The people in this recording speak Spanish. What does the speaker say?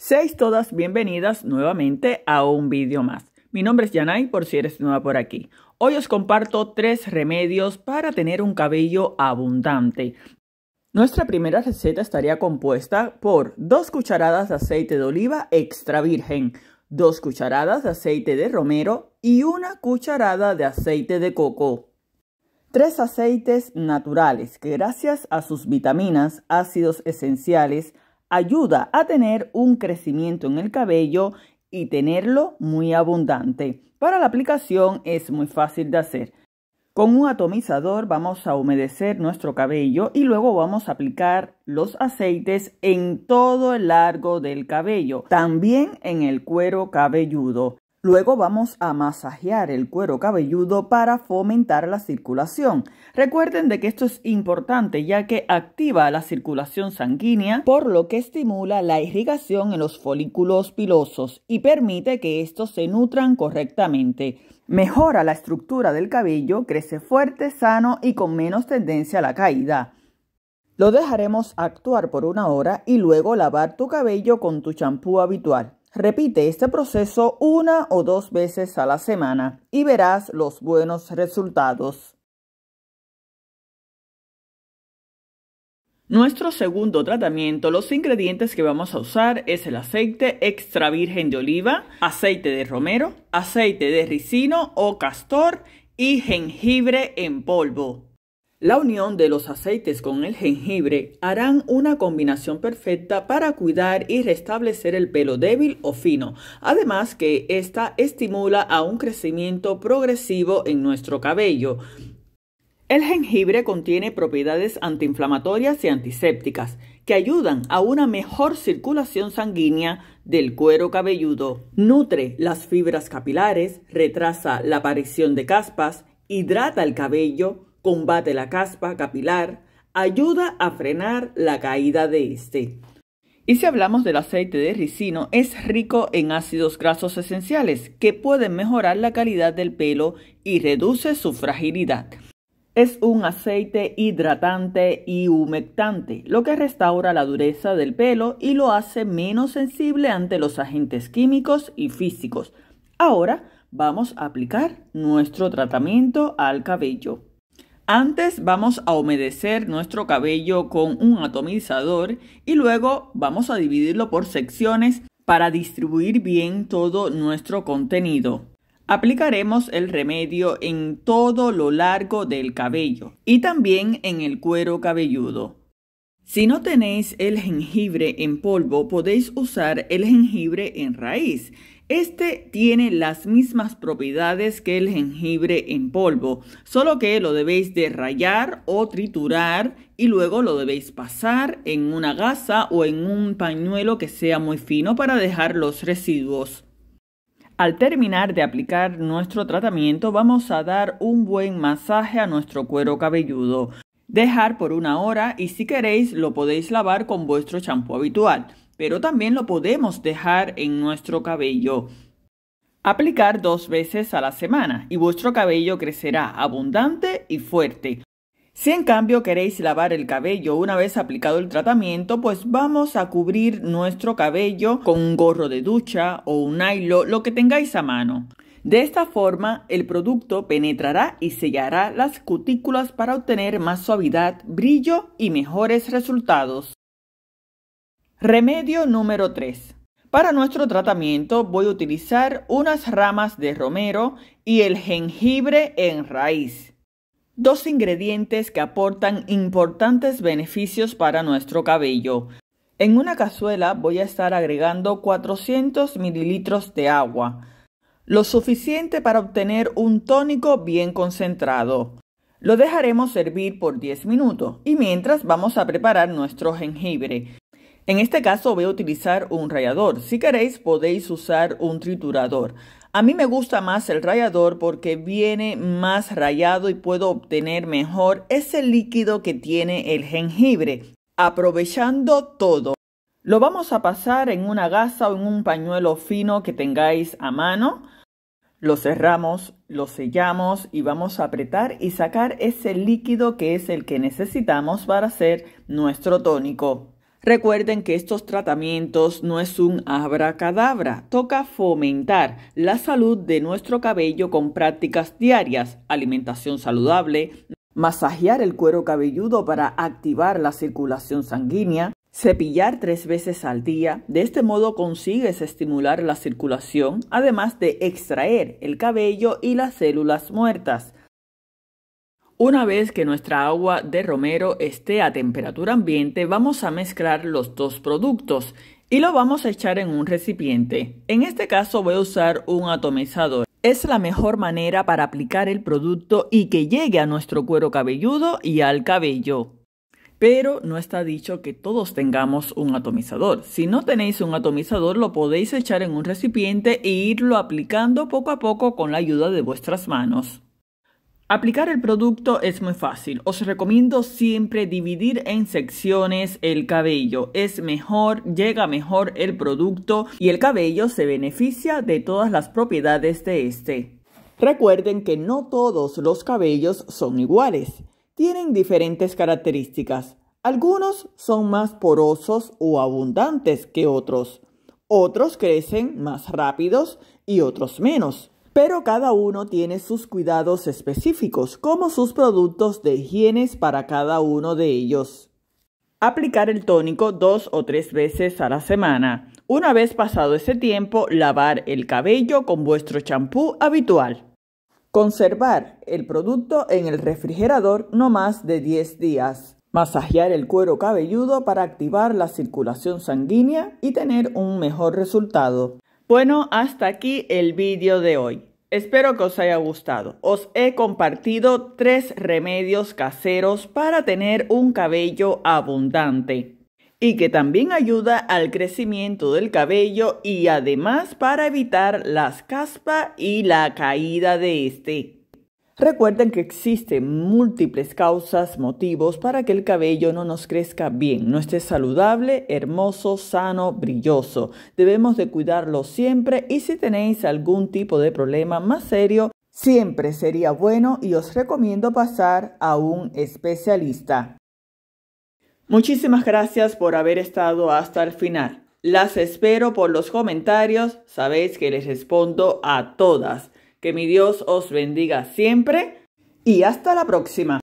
Seis todas bienvenidas nuevamente a un vídeo más. Mi nombre es Yanay por si eres nueva por aquí. Hoy os comparto tres remedios para tener un cabello abundante. Nuestra primera receta estaría compuesta por dos cucharadas de aceite de oliva extra virgen, dos cucharadas de aceite de romero y una cucharada de aceite de coco. Tres aceites naturales que gracias a sus vitaminas, ácidos esenciales, ayuda a tener un crecimiento en el cabello y tenerlo muy abundante. Para la aplicación es muy fácil de hacer. Con un atomizador vamos a humedecer nuestro cabello y luego vamos a aplicar los aceites en todo el largo del cabello, también en el cuero cabelludo. Luego vamos a masajear el cuero cabelludo para fomentar la circulación. Recuerden de que esto es importante ya que activa la circulación sanguínea, por lo que estimula la irrigación en los folículos pilosos y permite que estos se nutran correctamente. Mejora la estructura del cabello, crece fuerte, sano y con menos tendencia a la caída. Lo dejaremos actuar por una hora y luego lavar tu cabello con tu champú habitual. Repite este proceso una o dos veces a la semana y verás los buenos resultados. Nuestro segundo tratamiento, los ingredientes que vamos a usar es el aceite extra virgen de oliva, aceite de romero, aceite de ricino o castor y jengibre en polvo. La unión de los aceites con el jengibre harán una combinación perfecta para cuidar y restablecer el pelo débil o fino, además que esta estimula a un crecimiento progresivo en nuestro cabello. El jengibre contiene propiedades antiinflamatorias y antisépticas que ayudan a una mejor circulación sanguínea del cuero cabelludo. Nutre las fibras capilares, retrasa la aparición de caspas, hidrata el cabello, combate la caspa capilar, ayuda a frenar la caída de este. Y si hablamos del aceite de ricino, es rico en ácidos grasos esenciales que pueden mejorar la calidad del pelo y reduce su fragilidad. Es un aceite hidratante y humectante, lo que restaura la dureza del pelo y lo hace menos sensible ante los agentes químicos y físicos. Ahora vamos a aplicar nuestro tratamiento al cabello. Antes vamos a humedecer nuestro cabello con un atomizador y luego vamos a dividirlo por secciones para distribuir bien todo nuestro contenido. Aplicaremos el remedio en todo lo largo del cabello y también en el cuero cabelludo. Si no tenéis el jengibre en polvo, podéis usar el jengibre en raíz. Este tiene las mismas propiedades que el jengibre en polvo, solo que lo debéis de o triturar y luego lo debéis pasar en una gasa o en un pañuelo que sea muy fino para dejar los residuos. Al terminar de aplicar nuestro tratamiento vamos a dar un buen masaje a nuestro cuero cabelludo dejar por una hora y si queréis lo podéis lavar con vuestro champú habitual, pero también lo podemos dejar en nuestro cabello. Aplicar dos veces a la semana y vuestro cabello crecerá abundante y fuerte. Si en cambio queréis lavar el cabello una vez aplicado el tratamiento, pues vamos a cubrir nuestro cabello con un gorro de ducha o un nylon, lo que tengáis a mano. De esta forma, el producto penetrará y sellará las cutículas para obtener más suavidad, brillo y mejores resultados. Remedio número 3. Para nuestro tratamiento voy a utilizar unas ramas de romero y el jengibre en raíz, dos ingredientes que aportan importantes beneficios para nuestro cabello. En una cazuela voy a estar agregando 400 mililitros de agua, lo suficiente para obtener un tónico bien concentrado. Lo dejaremos servir por 10 minutos y mientras vamos a preparar nuestro jengibre. En este caso voy a utilizar un rallador. Si queréis podéis usar un triturador. A mí me gusta más el rallador porque viene más rallado y puedo obtener mejor ese líquido que tiene el jengibre, aprovechando todo. Lo vamos a pasar en una gasa o en un pañuelo fino que tengáis a mano. Lo cerramos, lo sellamos y vamos a apretar y sacar ese líquido que es el que necesitamos para hacer nuestro tónico. Recuerden que estos tratamientos no es un abracadabra, toca fomentar la salud de nuestro cabello con prácticas diarias, alimentación saludable, masajear el cuero cabelludo para activar la circulación sanguínea, Cepillar tres veces al día, de este modo consigues estimular la circulación, además de extraer el cabello y las células muertas. Una vez que nuestra agua de romero esté a temperatura ambiente, vamos a mezclar los dos productos y lo vamos a echar en un recipiente. En este caso voy a usar un atomizador. Es la mejor manera para aplicar el producto y que llegue a nuestro cuero cabelludo y al cabello pero no está dicho que todos tengamos un atomizador. Si no tenéis un atomizador, lo podéis echar en un recipiente e irlo aplicando poco a poco con la ayuda de vuestras manos. Aplicar el producto es muy fácil. Os recomiendo siempre dividir en secciones el cabello. Es mejor, llega mejor el producto y el cabello se beneficia de todas las propiedades de este. Recuerden que no todos los cabellos son iguales tienen diferentes características. Algunos son más porosos o abundantes que otros. Otros crecen más rápidos y otros menos. Pero cada uno tiene sus cuidados específicos, como sus productos de higiene para cada uno de ellos. Aplicar el tónico dos o tres veces a la semana. Una vez pasado ese tiempo, lavar el cabello con vuestro champú habitual. Conservar el producto en el refrigerador no más de 10 días. Masajear el cuero cabelludo para activar la circulación sanguínea y tener un mejor resultado. Bueno, hasta aquí el vídeo de hoy. Espero que os haya gustado. Os he compartido tres remedios caseros para tener un cabello abundante y que también ayuda al crecimiento del cabello y además para evitar las caspas y la caída de este. Recuerden que existen múltiples causas, motivos para que el cabello no nos crezca bien, no esté saludable, hermoso, sano, brilloso. Debemos de cuidarlo siempre y si tenéis algún tipo de problema más serio, siempre sería bueno y os recomiendo pasar a un especialista. Muchísimas gracias por haber estado hasta el final. Las espero por los comentarios, sabéis que les respondo a todas. Que mi Dios os bendiga siempre y hasta la próxima.